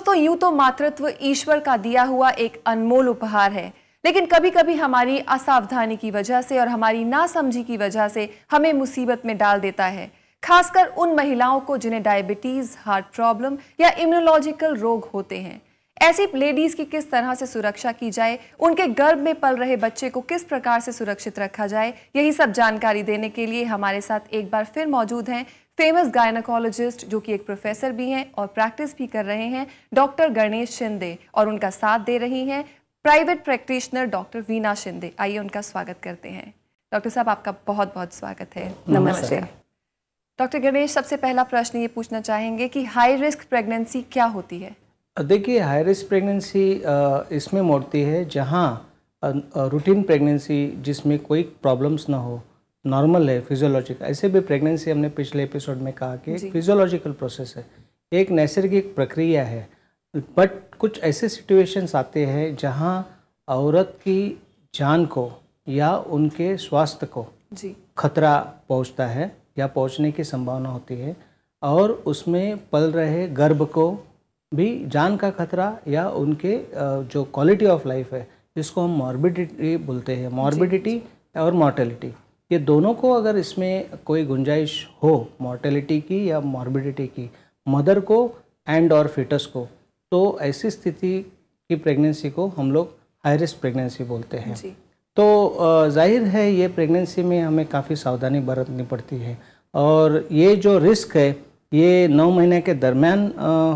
दोस्तों यूं तो मातृत्व ईश्वर का दिया हुआ एक अनमोल उपहार है लेकिन कभी कभी हमारी असावधानी की वजह से और हमारी नासमझी की वजह से हमें मुसीबत में डाल देता है खासकर उन महिलाओं को जिन्हें डायबिटीज़ हार्ट प्रॉब्लम या इम्यूनोलॉजिकल रोग होते हैं ऐसी लेडीज़ की किस तरह से सुरक्षा की जाए उनके गर्भ में पल रहे बच्चे को किस प्रकार से सुरक्षित रखा जाए यही सब जानकारी देने के लिए हमारे साथ एक बार फिर मौजूद हैं फेमस गायनाकोलॉजिस्ट जो कि एक प्रोफेसर भी हैं और प्रैक्टिस भी कर रहे हैं डॉक्टर गणेश शिंदे और उनका साथ दे रही हैं private practitioner doctor Veena Shinde आइए उनका स्वागत करते हैं डॉक्टर साहब आपका बहुत बहुत स्वागत है नमस्ते डॉक्टर गणेश सबसे पहला प्रश्न ये पूछना चाहेंगे कि हाई रिस्क प्रेगनेंसी क्या होती है देखिए हाई रिस्क प्रेगनेंसी इसमें मोड़ती है जहाँ रूटीन प्रेगनेंसी जिसमें कोई प्रॉब्लम्स ना हो नॉर्मल है फिजियोलॉजिक ऐसे भी प्रेगनेंसी हमने पिछले एपिसोड में कहा कि फिजियोलॉजिकल प्रोसेस है एक नैसर्गिक प्रक्रिया है बट कुछ ऐसे सिचुएशंस आते हैं जहां औरत की जान को या उनके स्वास्थ्य को खतरा पहुंचता है या पहुंचने की संभावना होती है और उसमें पल रहे गर्भ को भी जान का खतरा या उनके जो क्वालिटी ऑफ लाइफ है जिसको हम मॉर्बिडिटी बोलते हैं मॉर्बिडिटी और मॉर्टेलिटी ये दोनों को अगर इसमें कोई गुंजाइश हो मॉर्टेलिटी की या मॉर्बिडिटी की मदर को एंड और फिटस को तो ऐसी स्थिति की प्रेगनेंसी को हम लोग हाई रिस्क प्रेगनेंसी बोलते हैं तो जाहिर है ये प्रेगनेंसी में हमें काफ़ी सावधानी बरतनी पड़ती है और ये जो रिस्क है ये नौ महीने के दरम्यान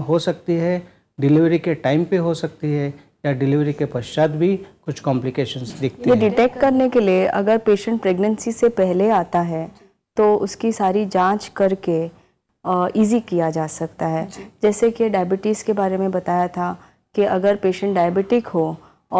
हो सकती है डिलीवरी के टाइम पे हो सकती है या डिलीवरी के पश्चात भी कुछ कॉम्प्लिकेशंस दिखते हैं डिटेक्ट करने के लिए अगर पेशेंट प्रेगनेंसी से पहले आता है तो उसकी सारी जांच करके इजी किया जा सकता है जैसे कि डायबिटीज़ के बारे में बताया था कि अगर पेशेंट डायबिटिक हो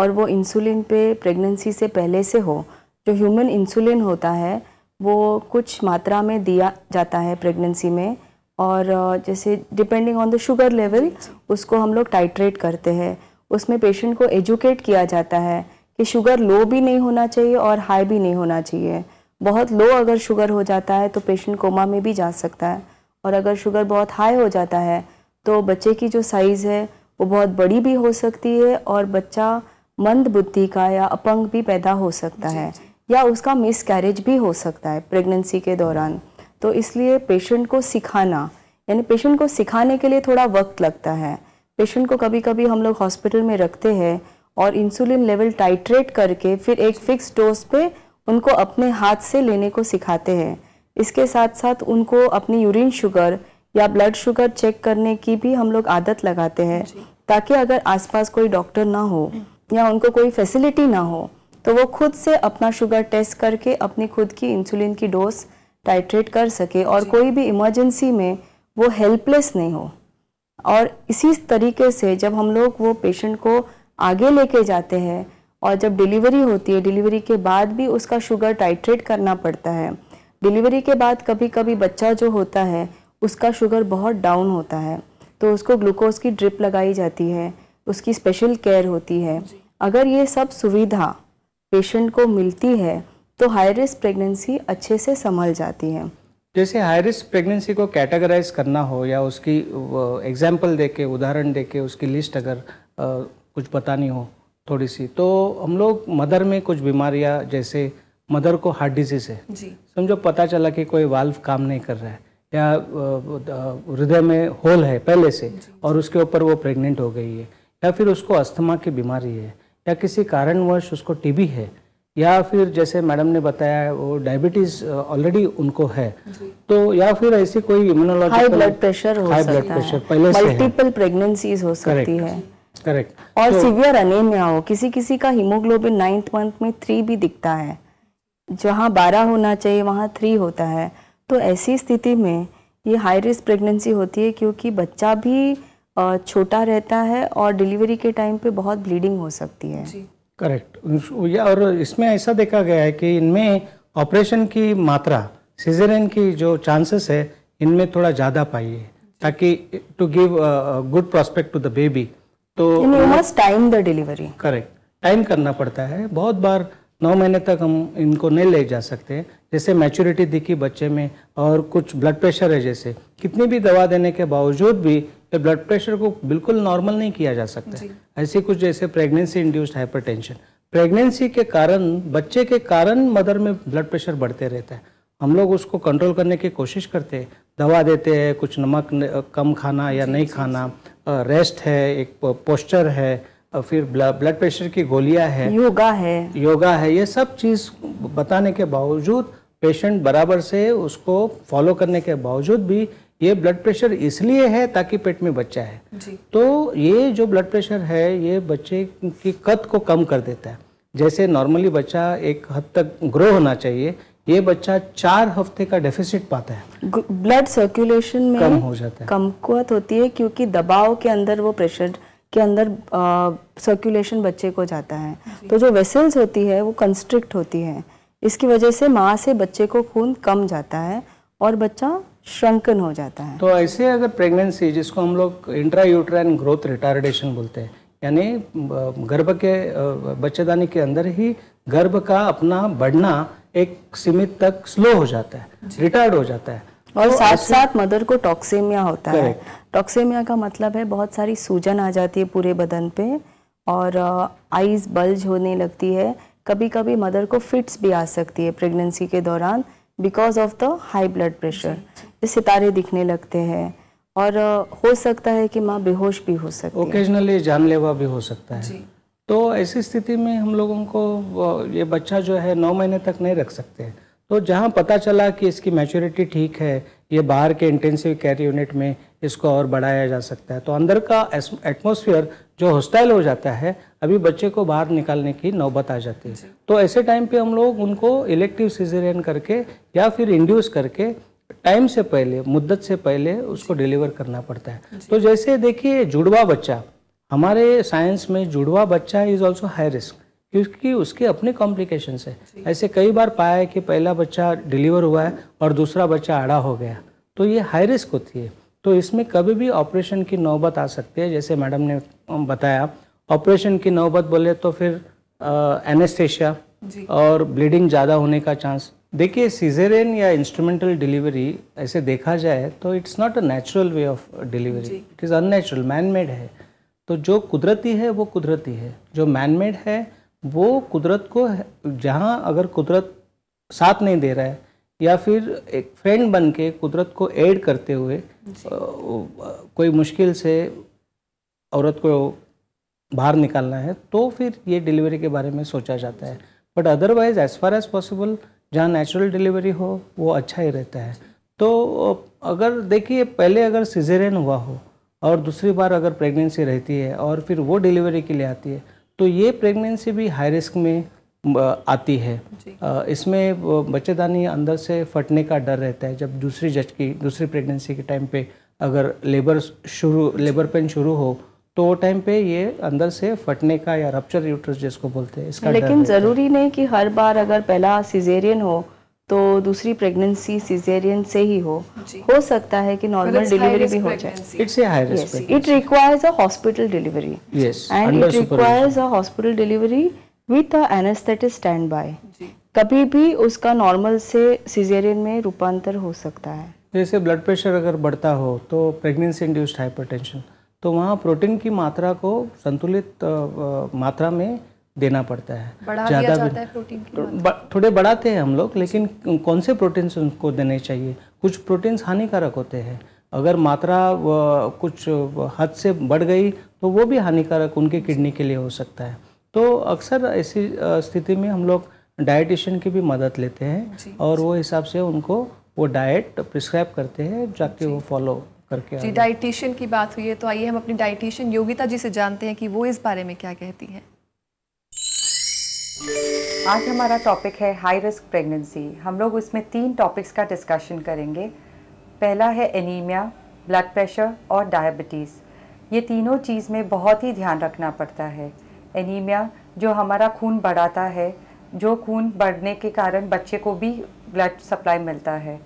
और वो इंसुलिन पे प्रेगनेंसी से पहले से हो जो ह्यूमन इंसुलिन होता है वो कुछ मात्रा में दिया जाता है प्रेगनेंसी में और जैसे depending on the sugar level उसको हम लोग टाइट्रेट करते हैं उसमें पेशेंट को एजुकेट किया जाता है कि शुगर लो भी नहीं होना चाहिए और हाई भी नहीं होना चाहिए बहुत लो अगर शुगर हो जाता है तो पेशेंट कोमा में भी जा सकता है और अगर शुगर बहुत हाई हो जाता है तो बच्चे की जो साइज़ है वो बहुत बड़ी भी हो सकती है और बच्चा मंद बुद्धि का या अपंग भी पैदा हो सकता है या उसका मिस कैरेज भी हो सकता है प्रेगनेंसी के दौरान तो इसलिए पेशेंट को सिखाना यानी पेशेंट को सिखाने के लिए थोड़ा वक्त लगता है पेशेंट को कभी कभी हम लोग हॉस्पिटल में रखते हैं और इंसुलिन लेवल टाइट्रेट करके फिर एक फिक्स डोज पे उनको अपने हाथ से लेने को सिखाते हैं इसके साथ साथ उनको अपनी यूरिन शुगर या ब्लड शुगर चेक करने की भी हम लोग आदत लगाते हैं ताकि अगर आसपास कोई डॉक्टर ना हो या उनको कोई फैसिलिटी ना हो तो वो खुद से अपना शुगर टेस्ट करके अपनी खुद की इंसुलिन की डोज टाइट्रेट कर सके और कोई भी इमरजेंसी में वो हेल्पलेस नहीं हो और इसी तरीके से जब हम लोग वो पेशेंट को आगे लेके जाते हैं और जब डिलीवरी होती है डिलीवरी के बाद भी उसका शुगर टाइट्रेट करना पड़ता है डिलीवरी के बाद कभी कभी बच्चा जो होता है उसका शुगर बहुत डाउन होता है तो उसको ग्लूकोज की ड्रिप लगाई जाती है उसकी स्पेशल केयर होती है अगर ये सब सुविधा पेशेंट को मिलती है तो हाई रिस्क प्रेगनेंसी अच्छे से संभल जाती है जैसे हाई रिस्क प्रेगनेंसी को कैटेगराइज करना हो या उसकी एग्जाम्पल दे के उदाहरण दे के उसकी लिस्ट अगर कुछ बतानी हो थोड़ी सी तो हम लोग मदर में कुछ बीमारियां जैसे मदर को हार्ट डिजीज है समझो पता चला कि कोई वाल्व काम नहीं कर रहा है या हृदय में होल है पहले से और उसके ऊपर वो प्रेग्नेंट हो गई है या फिर उसको अस्थमा की बीमारी है या किसी कारणवश उसको टीबी है या फिर जैसे मैडम ने बताया वो डायबिटीज ऑलरेडी uh, उनको है तो या फिर ऐसी कोई इम्यूनोलॉजी हाई ब्लड प्रेशर हो हाई ब्लड प्रेशर पहले मल्टीपल प्रेगनेंसीज हो सकती है करेक्ट और सीवियर सिवियर अनेमिया हो किसी किसी का हीमोग्लोबिन नाइन्थ मंथ में थ्री भी दिखता है जहाँ बारह होना चाहिए वहाँ थ्री होता है तो ऐसी स्थिति में ये हाई रिस्क प्रेगनेंसी होती है क्योंकि बच्चा भी uh, छोटा रहता है और डिलीवरी के टाइम पे बहुत ब्लीडिंग हो सकती है करेक्ट और इसमें ऐसा देखा गया है कि इनमें ऑपरेशन की मात्रा सीजरन की जो चांसेस है इनमें थोड़ा ज़्यादा पाई है ताकि to give good prospect to the baby तो time the delivery correct time करना पड़ता है बहुत बार नौ महीने तक हम इनको नहीं ले जा सकते जैसे मैच्योरिटी दिखी बच्चे में और कुछ ब्लड प्रेशर है जैसे कितनी भी दवा देने के बावजूद भी ये ब्लड प्रेशर को बिल्कुल नॉर्मल नहीं किया जा सकता ऐसे कुछ जैसे प्रेगनेंसी इंड्यूस्ड टेंशन प्रेगनेंसी के कारण बच्चे के कारण मदर में ब्लड प्रेशर बढ़ते रहता है हम लोग उसको कंट्रोल करने की कोशिश करते हैं दवा देते हैं कुछ नमक कम खाना या नहीं खाना रेस्ट है एक पोस्चर है फिर ब्लड प्रेशर की गोलियां है योगा है योगा है ये सब चीज़ बताने के बावजूद पेशेंट बराबर से उसको फॉलो करने के बावजूद भी ये ब्लड प्रेशर इसलिए है ताकि पेट में बच्चा है जी। तो ये जो ब्लड प्रेशर है ये बच्चे की कद को कम कर देता है जैसे नॉर्मली बच्चा एक हद तक ग्रो होना चाहिए ये बच्चा चार हफ्ते का डेफिसिट पाता है ब्लड सर्कुलेशन में कम हो जाता है कम होती है क्योंकि दबाव के अंदर वो प्रेशर के अंदर सर्कुलेशन बच्चे को जाता है तो जो वेसल्स होती है वो कंस्ट्रिक्ट होती है इसकी वजह से माँ से बच्चे को खून कम जाता है और बच्चा श्रंकन हो जाता है तो ऐसे अगर प्रेगनेंसी जिसको हम लोग इंट्रा यूट्राइन ग्रोथ रिटार्डेशन बोलते हैं यानी गर्भ के बच्चेदानी के अंदर ही गर्भ का अपना बढ़ना एक सीमित तक स्लो हो जाता है रिटायर्ड हो जाता है और तो साथ साथ मदर को टॉक्सेमिया होता है टॉक्सेमिया का मतलब है बहुत सारी सूजन आ जाती है पूरे बदन पे और आईज बल्ज होने लगती है कभी कभी मदर को फिट्स भी आ सकती है प्रेगनेंसी के दौरान because of the high blood pressure सितारे दिखने लगते हैं और हो सकता है कि माँ बेहोश भी हो सकती ओकेजनली जानलेवा भी हो सकता है तो ऐसी स्थिति में हम लोगों को ये बच्चा जो है नौ महीने तक नहीं रख सकते हैं तो जहाँ पता चला कि इसकी मैच्योरिटी ठीक है ये बाहर के इंटेंसिव केयर यूनिट में इसको और बढ़ाया जा सकता है तो अंदर का एटमोसफियर जो हॉस्टाइल हो जाता है अभी बच्चे को बाहर निकालने की नौबत आ जाती है तो ऐसे टाइम पे हम लोग उनको इलेक्टिव सीजरियन करके या फिर इंड्यूस करके टाइम से पहले मुद्दत से पहले उसको डिलीवर करना पड़ता है तो जैसे देखिए जुड़वा बच्चा हमारे साइंस में जुड़वा बच्चा इज़ ऑल्सो हाई रिस्क क्योंकि उसके अपने कॉम्प्लिकेशंस है ऐसे कई बार पाया है कि पहला बच्चा डिलीवर हुआ है और दूसरा बच्चा आड़ा हो गया तो ये हाई रिस्क होती है तो इसमें कभी भी ऑपरेशन की नौबत आ सकती है जैसे मैडम ने बताया ऑपरेशन की नौबत बोले तो फिर एनेस्थेशिया और ब्लीडिंग ज़्यादा होने का चांस देखिए सीजेरियन या इंस्ट्रूमेंटल डिलीवरी ऐसे देखा जाए तो it's not a natural way of delivery it is unnatural man made है तो जो कुदरती है वो कुदरती है जो मैन मेड है वो कुदरत को जहाँ अगर कुदरत साथ नहीं दे रहा है या फिर एक फ्रेंड बन के कुदरत को ऐड करते हुए कोई मुश्किल से औरत को बाहर निकालना है तो फिर ये डिलीवरी के बारे में सोचा जाता है but otherwise as far as possible जहाँ नेचुरल डिलीवरी हो वो अच्छा ही रहता है तो अगर देखिए पहले अगर सिजेरियन हुआ हो और दूसरी बार अगर प्रेगनेंसी रहती है और फिर वो डिलीवरी के लिए आती है तो ये प्रेगनेंसी भी हाई रिस्क में आती है इसमें बच्चेदानी अंदर से फटने का डर रहता है जब दूसरी जज की दूसरी प्रेगनेंसी के टाइम पे अगर लेबर शुरू लेबर पेन शुरू हो तो टाइम पे ये अंदर से फटने का या रप्चर यूट्रस जिसको बोलते हैं इसका लेकिन ज़रूरी नहीं कि हर बार अगर पहला सिजेरियन हो तो दूसरी प्रेगनेंसी सीजेरियन से ही हो हो सकता है कि नॉर्मल डिलीवरी भी हो जाए it's high risk it requires a hospital delivery and it requires a hospital delivery with a anaesthetist stand by कभी भी उसका नॉर्मल से सीजेरियन में रूपांतर हो सकता है जैसे ब्लड प्रेशर अगर बढ़ता हो तो प्रेगनेंसी इंड्यूस्ड हाइपरटेंशन तो वहाँ प्रोटीन की मात्रा को संतुलित मात्रा में देना पड़ता है ज़्यादा भी थोड़े बढ़ाते हैं हम लोग लेकिन कौन से प्रोटीन्स उनको देने चाहिए कुछ प्रोटीन्स हानिकारक होते हैं अगर मात्रा कुछ हद से बढ़ गई तो वो भी हानिकारक उनके किडनी के लिए हो सकता है तो अक्सर ऐसी स्थिति में हम लोग डाइटिशियन की भी मदद लेते हैं और वो हिसाब से उनको वो डाइट प्रिस्क्राइब करते हैं जाके वो फॉलो करके जी डाइटिशियन की बात हुई है तो आइए हम अपनी डाइटिशियन योगिता जी से जानते हैं कि वो इस बारे में क्या कहती हैं आज हमारा टॉपिक है हाई रिस्क प्रेगनेंसी हम लोग उसमें तीन टॉपिक्स का डिस्कशन करेंगे पहला है एनीमिया ब्लड प्रेशर और डायबिटीज़ ये तीनों चीज़ में बहुत ही ध्यान रखना पड़ता है एनीमिया जो हमारा खून बढ़ाता है जो खून बढ़ने के कारण बच्चे को भी ब्लड सप्लाई मिलता है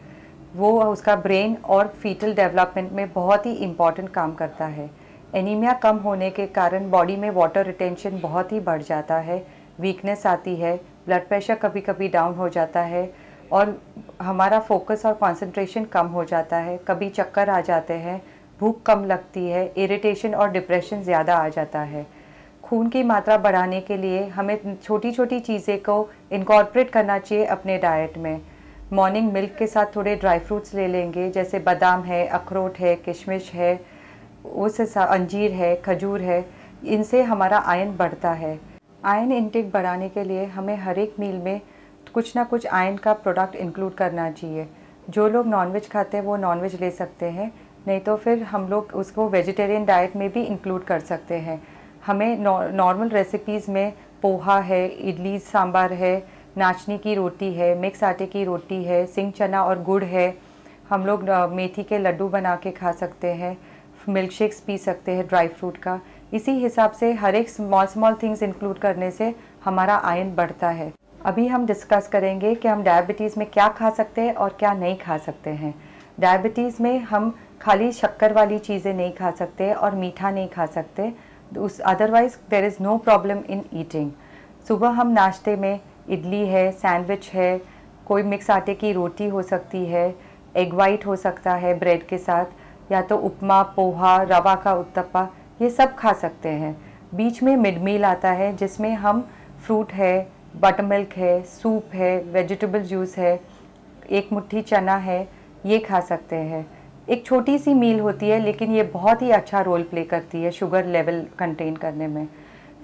वो उसका ब्रेन और फीटल डेवलपमेंट में बहुत ही इम्पॉर्टेंट काम करता है एनीमिया कम होने के कारण बॉडी में वाटर रिटेंशन बहुत ही बढ़ जाता है वीकनेस आती है ब्लड प्रेशर कभी कभी डाउन हो जाता है और हमारा फोकस और कंसंट्रेशन कम हो जाता है कभी चक्कर आ जाते हैं भूख कम लगती है इरिटेशन और डिप्रेशन ज़्यादा आ जाता है खून की मात्रा बढ़ाने के लिए हमें छोटी छोटी चीज़ें को इनकॉर्पोरेट करना चाहिए अपने डाइट में मॉर्निंग मिल्क के साथ थोड़े ड्राई फ्रूट्स ले लेंगे जैसे बादाम है अखरोट है किशमिश है उस अंजीर है खजूर है इनसे हमारा आयन बढ़ता है आयन इनटेक बढ़ाने के लिए हमें हर एक मील में कुछ ना कुछ आयन का प्रोडक्ट इंक्लूड करना चाहिए जो लोग नॉनवेज खाते हैं वो नॉनवेज ले सकते हैं नहीं तो फिर हम लोग उसको वेजिटेरियन डाइट में भी इंक्लूड कर सकते हैं हमें नॉर्मल रेसिपीज़ में पोहा है इडली सांभर है नाचनी की रोटी है मिक्स आटे की रोटी है सिंग चना और गुड़ है हम लोग मेथी के लड्डू बना के खा सकते हैं मिल्क शेक्स पी सकते हैं ड्राई फ्रूट का इसी हिसाब से हर एक स्मॉल स्मॉल थिंग्स इंक्लूड करने से हमारा आयन बढ़ता है अभी हम डिस्कस करेंगे कि हम डायबिटीज़ में क्या खा सकते हैं और क्या नहीं खा सकते हैं डायबिटीज़ में हम खाली शक्कर वाली चीज़ें नहीं खा सकते और मीठा नहीं खा सकते उस otherwise there is no problem in eating सुबह हम नाश्ते में इडली है सैंडविच है कोई मिक्स आटे की रोटी हो सकती है एग वाइट हो सकता है ब्रेड के साथ या तो उपमा पोहा रवा का उत्तपा ये सब खा सकते हैं बीच में मिड मील आता है जिसमें हम फ्रूट है बटर मिल्क है सूप है वेजिटेबल जूस है एक मुट्ठी चना है ये खा सकते हैं एक छोटी सी मील होती है लेकिन ये बहुत ही अच्छा रोल प्ले करती है शुगर लेवल कंटेन करने में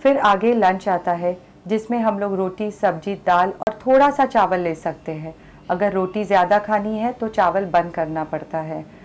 फिर आगे लंच आता है जिसमें हम लोग रोटी सब्जी दाल और थोड़ा सा चावल ले सकते हैं अगर रोटी ज़्यादा खानी है तो चावल बंद करना पड़ता है